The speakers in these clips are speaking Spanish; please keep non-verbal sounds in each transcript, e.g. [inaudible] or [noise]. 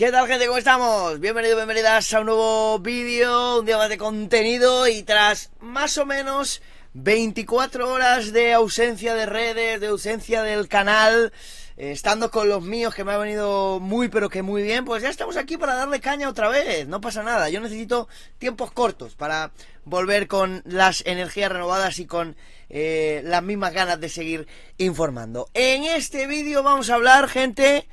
¿Qué tal gente? ¿Cómo estamos? Bienvenidos, bienvenidas a un nuevo vídeo, un día más de contenido y tras más o menos 24 horas de ausencia de redes, de ausencia del canal, eh, estando con los míos que me ha venido muy pero que muy bien, pues ya estamos aquí para darle caña otra vez, no pasa nada, yo necesito tiempos cortos para volver con las energías renovadas y con eh, las mismas ganas de seguir informando. En este vídeo vamos a hablar, gente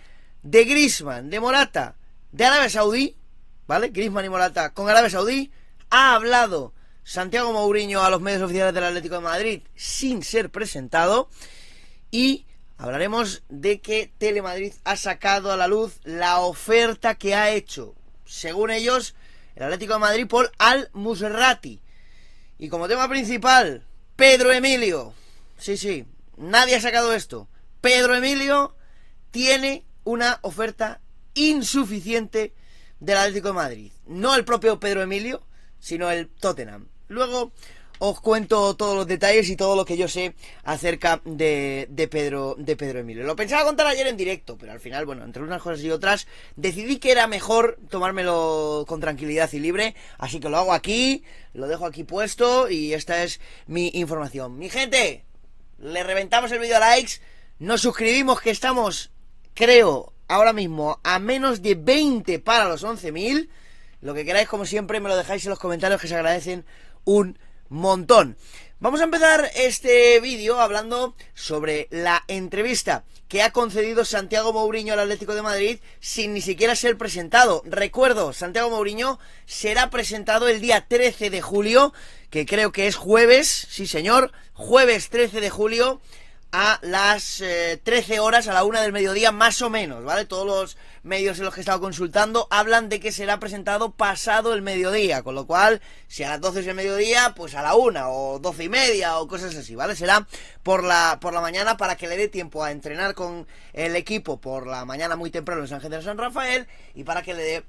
de Grisman, de Morata, de Arabia Saudí, ¿vale? Grisman y Morata con Arabia Saudí, ha hablado Santiago Mourinho a los medios oficiales del Atlético de Madrid sin ser presentado y hablaremos de que Telemadrid ha sacado a la luz la oferta que ha hecho, según ellos, el Atlético de Madrid por Al Musrati. Y como tema principal, Pedro Emilio. Sí, sí, nadie ha sacado esto. Pedro Emilio tiene una oferta insuficiente del Atlético de Madrid. No el propio Pedro Emilio, sino el Tottenham. Luego os cuento todos los detalles y todo lo que yo sé acerca de, de, Pedro, de Pedro Emilio. Lo pensaba contar ayer en directo, pero al final, bueno, entre unas cosas y otras, decidí que era mejor tomármelo con tranquilidad y libre, así que lo hago aquí, lo dejo aquí puesto y esta es mi información. Mi gente, le reventamos el vídeo a likes, nos suscribimos que estamos creo, ahora mismo a menos de 20 para los 11.000. Lo que queráis, como siempre, me lo dejáis en los comentarios que se agradecen un montón. Vamos a empezar este vídeo hablando sobre la entrevista que ha concedido Santiago Mourinho al Atlético de Madrid sin ni siquiera ser presentado. Recuerdo, Santiago Mourinho será presentado el día 13 de julio, que creo que es jueves, sí señor, jueves 13 de julio a las 13 eh, horas, a la una del mediodía más o menos, ¿vale? Todos los medios en los que he estado consultando hablan de que será presentado pasado el mediodía, con lo cual, si a las 12 es el mediodía, pues a la una o doce y media o cosas así, ¿vale? Será por la, por la mañana para que le dé tiempo a entrenar con el equipo por la mañana muy temprano en Ángeles de San Rafael y para que le dé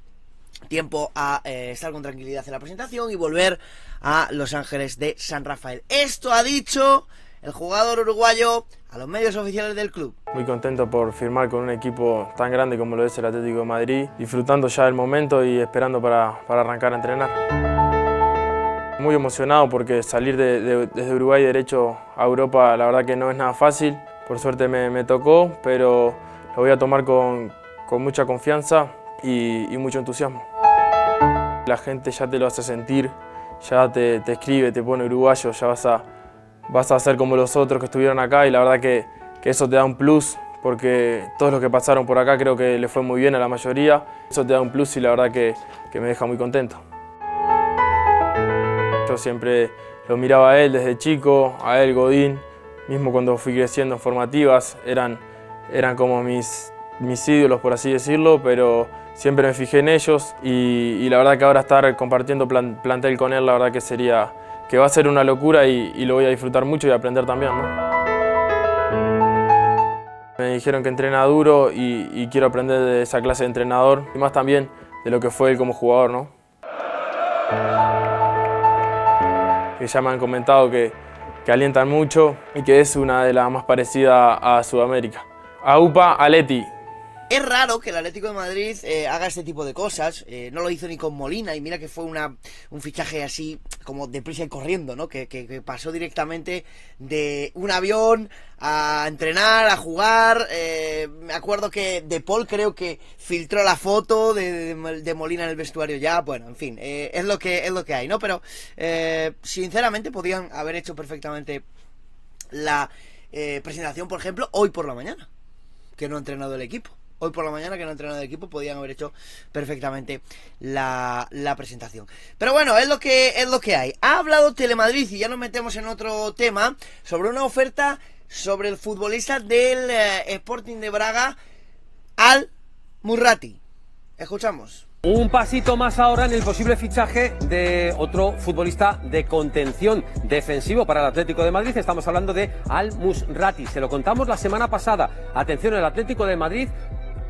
tiempo a eh, estar con tranquilidad en la presentación y volver a Los Ángeles de San Rafael. Esto ha dicho el jugador uruguayo a los medios oficiales del club. Muy contento por firmar con un equipo tan grande como lo es el Atlético de Madrid, disfrutando ya del momento y esperando para, arrancar a entrenar. Muy emocionado porque salir desde Uruguay derecho a Europa la verdad que no es nada fácil. Por suerte me, tocó, pero lo voy a tomar con, mucha confianza y, y mucho entusiasmo. La gente ya te lo hace sentir, ya te, te, escribe, te pone uruguayo, ya vas a, vas a ser como los otros que estuvieron acá y la verdad que, eso te da un plus porque todos los que pasaron por acá creo que le fue muy bien a la mayoría. Eso te da un plus y la verdad que, me deja muy contento. Yo siempre lo miraba a él desde chico, a él Godín, mismo cuando fui creciendo en formativas, eran, eran como mis, mis ídolos, por así decirlo, pero siempre me fijé en ellos y, la verdad que ahora estar compartiendo plantel con él, la verdad que sería, que va a ser una locura y, lo voy a disfrutar mucho y aprender también. ¿no? Me dijeron que entrena duro y, quiero aprender de esa clase de entrenador y más también de lo que fue él como jugador. ¿no? Que ya me han comentado que, que alientan mucho y que es una de las más parecidas a Sudamérica. A UPA Aleti, es raro que el Atlético de Madrid eh, haga este tipo de cosas. Eh, no lo hizo ni con Molina y mira que fue una, un fichaje así como deprisa y corriendo, ¿no? Que, pasó directamente de un avión a entrenar, a jugar. Eh, me acuerdo que De Paul creo que filtró la foto de, Molina en el vestuario ya. Bueno, en fin, es, lo que, es lo que hay, ¿no? Pero sinceramente podían haber hecho perfectamente la presentación, por ejemplo, hoy por la mañana, que no ha entrenado el equipo hoy por la mañana, que no entrenado de equipo, podían haber hecho perfectamente la, presentación. Pero bueno, es lo, que, es lo que hay. Ha hablado Telemadrid, y ya nos metemos en otro tema, sobre una oferta sobre el futbolista del eh, Sporting de Braga, Al Murrati. Escuchamos. Un pasito más ahora en el posible fichaje de otro futbolista de contención defensivo para el Atlético de Madrid. Estamos hablando de Al Musrati. Se lo contamos la semana pasada. Atención, el Atlético de Madrid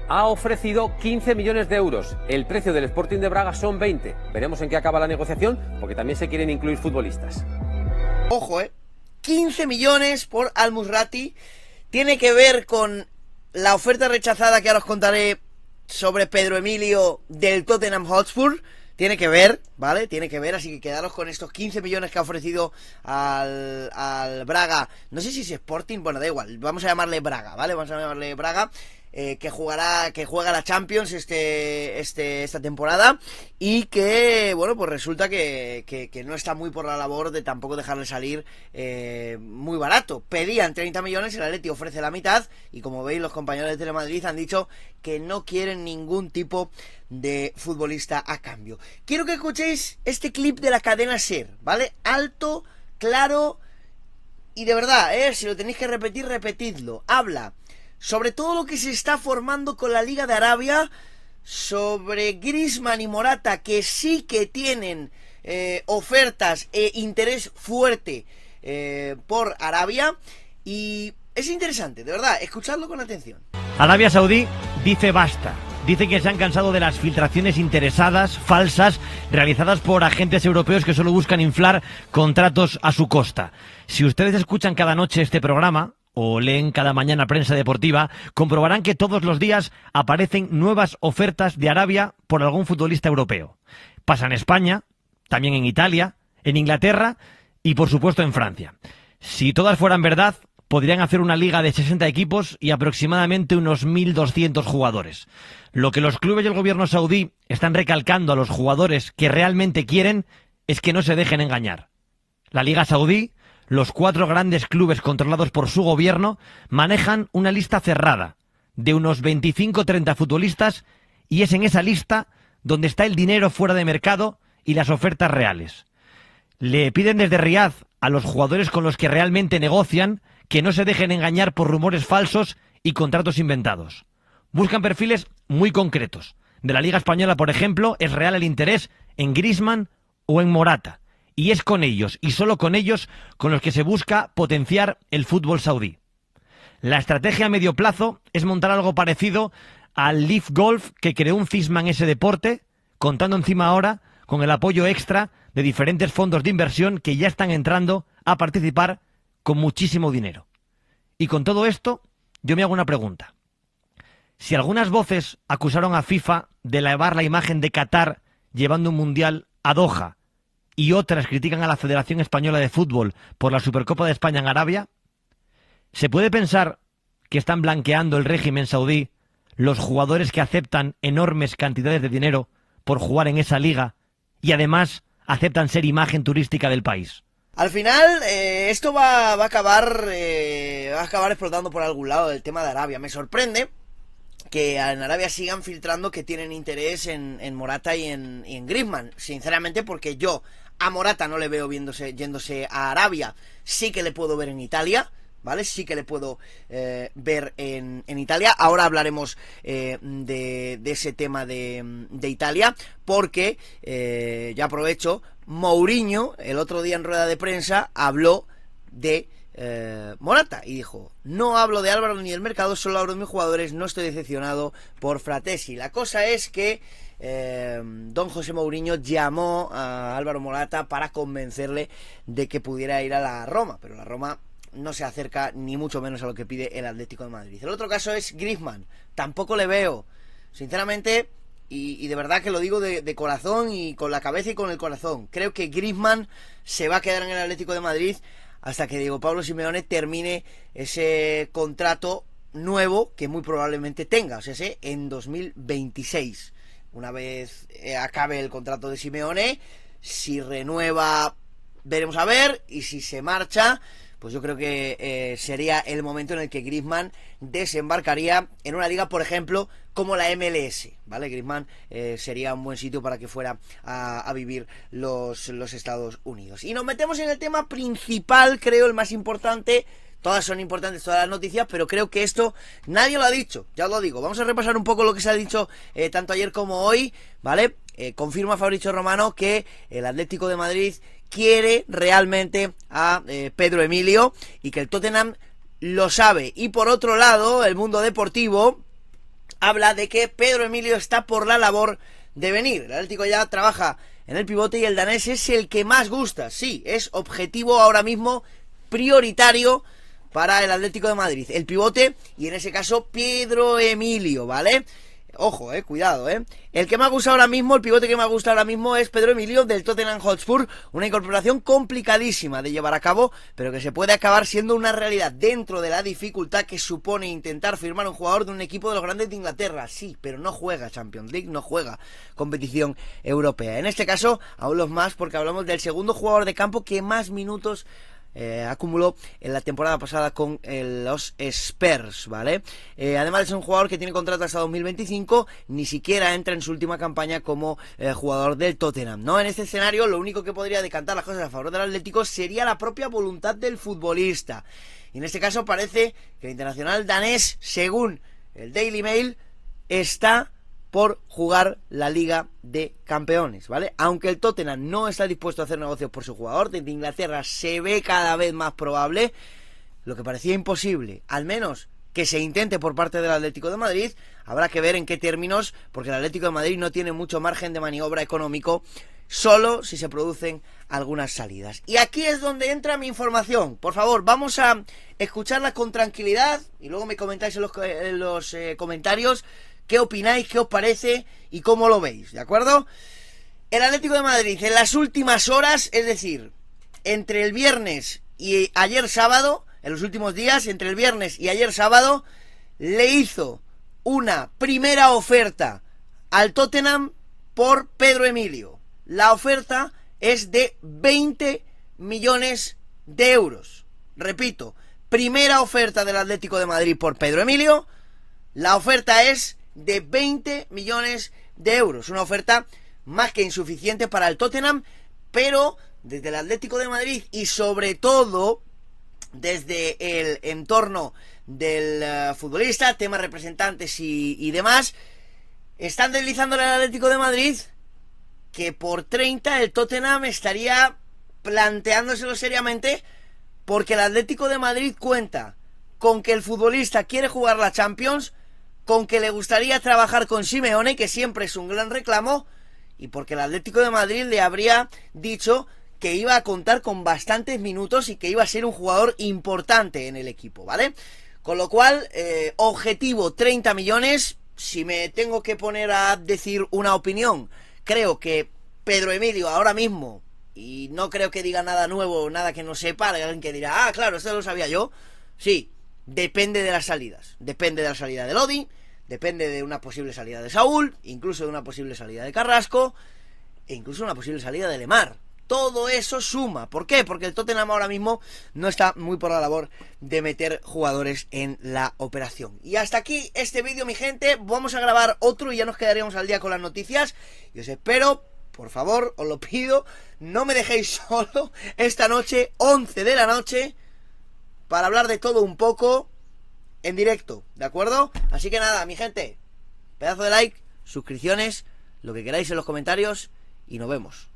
ha ofrecido 15 millones de euros. El precio del Sporting de Braga son 20. Veremos en qué acaba la negociación, porque también se quieren incluir futbolistas. Ojo, ¿eh? 15 millones por Almusrati. Tiene que ver con la oferta rechazada que ahora os contaré sobre Pedro Emilio del Tottenham Hotspur. Tiene que ver, ¿vale? Tiene que ver, así que quedaros con estos 15 millones que ha ofrecido al, al Braga. No sé si es Sporting, bueno, da igual, vamos a llamarle Braga, ¿vale? Vamos a llamarle Braga. Eh, que jugará, que juega la Champions este, este, esta temporada y que, bueno, pues resulta que, que, no está muy por la labor de tampoco dejarle salir eh, muy barato. Pedían 30 millones, el Atleti ofrece la mitad y como veis los compañeros de Madrid han dicho que no quieren ningún tipo de futbolista a cambio. Quiero que escuchéis este clip de la cadena SER, ¿vale? Alto, claro y de verdad, eh, si lo tenéis que repetir, repetidlo. Habla sobre todo lo que se está formando con la Liga de Arabia, sobre Grisman y Morata, que sí que tienen eh, ofertas e interés fuerte eh, por Arabia. Y es interesante, de verdad, escuchadlo con atención. Arabia Saudí dice basta. Dice que se han cansado de las filtraciones interesadas, falsas, realizadas por agentes europeos que solo buscan inflar contratos a su costa. Si ustedes escuchan cada noche este programa, o leen cada mañana prensa deportiva, comprobarán que todos los días aparecen nuevas ofertas de Arabia por algún futbolista europeo. Pasa en España, también en Italia, en Inglaterra y por supuesto en Francia. Si todas fueran verdad, podrían hacer una liga de 60 equipos y aproximadamente unos 1.200 jugadores. Lo que los clubes y el gobierno saudí están recalcando a los jugadores que realmente quieren es que no se dejen engañar. La liga saudí los cuatro grandes clubes controlados por su gobierno manejan una lista cerrada de unos 25-30 futbolistas y es en esa lista donde está el dinero fuera de mercado y las ofertas reales. Le piden desde Riad a los jugadores con los que realmente negocian que no se dejen engañar por rumores falsos y contratos inventados. Buscan perfiles muy concretos. De la Liga Española, por ejemplo, es real el interés en Grisman o en Morata y es con ellos, y solo con ellos, con los que se busca potenciar el fútbol saudí. La estrategia a medio plazo es montar algo parecido al Leaf Golf que creó un cisma en ese deporte, contando encima ahora con el apoyo extra de diferentes fondos de inversión que ya están entrando a participar con muchísimo dinero. Y con todo esto, yo me hago una pregunta. Si algunas voces acusaron a FIFA de lavar la imagen de Qatar llevando un mundial a Doha, y otras critican a la Federación Española de Fútbol por la Supercopa de España en Arabia? ¿Se puede pensar que están blanqueando el régimen saudí los jugadores que aceptan enormes cantidades de dinero por jugar en esa liga y además aceptan ser imagen turística del país? Al final, eh, esto va, a acabar, eh, va a acabar explotando por algún lado el tema de Arabia. Me sorprende que en Arabia sigan filtrando que tienen interés en, Morata y en, y en Griezmann. Sinceramente, porque yo, a Morata no le veo viéndose, yéndose a Arabia. Sí que le puedo ver en Italia. ¿Vale? Sí que le puedo eh, ver en, Italia. Ahora hablaremos eh, de, ese tema de, Italia, porque eh, ya aprovecho, Mourinho el otro día en rueda de prensa habló de eh, Morata y dijo, no hablo de Álvaro ni del mercado, solo hablo de mis jugadores, no estoy decepcionado por Fratesi. La cosa es que eh, don José Mourinho llamó a Álvaro Morata para convencerle de que pudiera ir a la Roma, pero la Roma no se acerca ni mucho menos a lo que pide el Atlético de Madrid. El otro caso es Griezmann, tampoco le veo, sinceramente... Y, de verdad que lo digo de, de, corazón y con la cabeza y con el corazón. Creo que Griezmann se va a quedar en el Atlético de Madrid hasta que Diego Pablo Simeone termine ese contrato nuevo que muy probablemente tenga, o sea, en 2026. Una vez eh, acabe el contrato de Simeone, si renueva, veremos a ver, y si se marcha, pues yo creo que eh, sería el momento en el que Griezmann desembarcaría en una liga, por ejemplo, como la MLS, ¿vale? Griezmann eh, sería un buen sitio para que fuera a, vivir los, Estados Unidos. Y nos metemos en el tema principal, creo, el más importante, todas son importantes, todas las noticias, pero creo que esto nadie lo ha dicho, ya lo digo. Vamos a repasar un poco lo que se ha dicho eh, tanto ayer como hoy, ¿vale? Eh, confirma Fabricio Romano que el Atlético de Madrid quiere realmente a eh, Pedro Emilio y que el Tottenham lo sabe. Y por otro lado, el mundo deportivo habla de que Pedro Emilio está por la labor de venir. El Atlético ya trabaja en el pivote y el danés es el que más gusta. Sí, es objetivo ahora mismo prioritario para el Atlético de Madrid. El pivote y en ese caso Pedro Emilio, ¿vale? Ojo, eh, cuidado, eh. El que me ha gustado ahora mismo, el pivote que me ha gustado ahora mismo es Pedro Emilio del Tottenham Hotspur, una incorporación complicadísima de llevar a cabo, pero que se puede acabar siendo una realidad dentro de la dificultad que supone intentar firmar un jugador de un equipo de los grandes de Inglaterra. Sí, pero no juega Champions League, no juega competición europea. En este caso, aún los más porque hablamos del segundo jugador de campo que más minutos eh, acumuló en la temporada pasada con eh, los Spurs, ¿vale? Eh, además es un jugador que tiene contrato hasta 2025, ni siquiera entra en su última campaña como jugador del Tottenham, ¿no? En este escenario lo único que podría decantar las cosas a favor del Atlético sería la propia voluntad del futbolista. Y en este caso parece que el internacional danés, según el Daily Mail, está por jugar la Liga de Campeones, ¿vale? Aunque el Tottenham no está dispuesto a hacer negocios por su jugador, desde Inglaterra se ve cada vez más probable, lo que parecía imposible, al menos que se intente por parte del Atlético de Madrid, habrá que ver en qué términos, porque el Atlético de Madrid no tiene mucho margen de maniobra económico, solo si se producen algunas salidas. Y aquí es donde entra mi información. Por favor, vamos a escucharla con tranquilidad y luego me comentáis en los, eh, eh, comentarios qué opináis, qué os parece y cómo lo veis, ¿de acuerdo? El Atlético de Madrid en las últimas horas, es decir, entre el viernes y ayer sábado, en los últimos días, entre el viernes y ayer sábado, le hizo una primera oferta al Tottenham por Pedro Emilio. La oferta es de 20 millones de euros. Repito, primera oferta del Atlético de Madrid por Pedro Emilio. La oferta es de 20 millones de euros. Una oferta más que insuficiente para el Tottenham, pero desde el Atlético de Madrid y sobre todo desde el entorno del eh, futbolista, temas representantes y, demás, están deslizando el Atlético de Madrid que por 30 el Tottenham estaría planteándoselo seriamente porque el Atlético de Madrid cuenta con que el futbolista quiere jugar la Champions, con que le gustaría trabajar con Simeone, que siempre es un gran reclamo, y porque el Atlético de Madrid le habría dicho que iba a contar con bastantes minutos y que iba a ser un jugador importante en el equipo, ¿vale? Con lo cual, eh, objetivo 30 millones, si me tengo que poner a decir una opinión, creo que Pedro Emilio ahora mismo, y no creo que diga nada nuevo, nada que no sepa, alguien que dirá, ah, claro, esto lo sabía yo, sí, depende de las salidas. Depende de la salida de Lodi, depende de una posible salida de Saúl, incluso de una posible salida de Carrasco, e incluso una posible salida de Lemar. Todo eso suma. ¿Por qué? Porque el Tottenham ahora mismo no está muy por la labor de meter jugadores en la operación. Y hasta aquí este vídeo, mi gente. Vamos a grabar otro y ya nos quedaríamos al día con las noticias. Y os espero, por favor, os lo pido, no me dejéis [laughs] solo esta noche, 11 de la noche para hablar de todo un poco en directo, ¿de acuerdo? Así que nada, mi gente, pedazo de like, suscripciones, lo que queráis en los comentarios y nos vemos.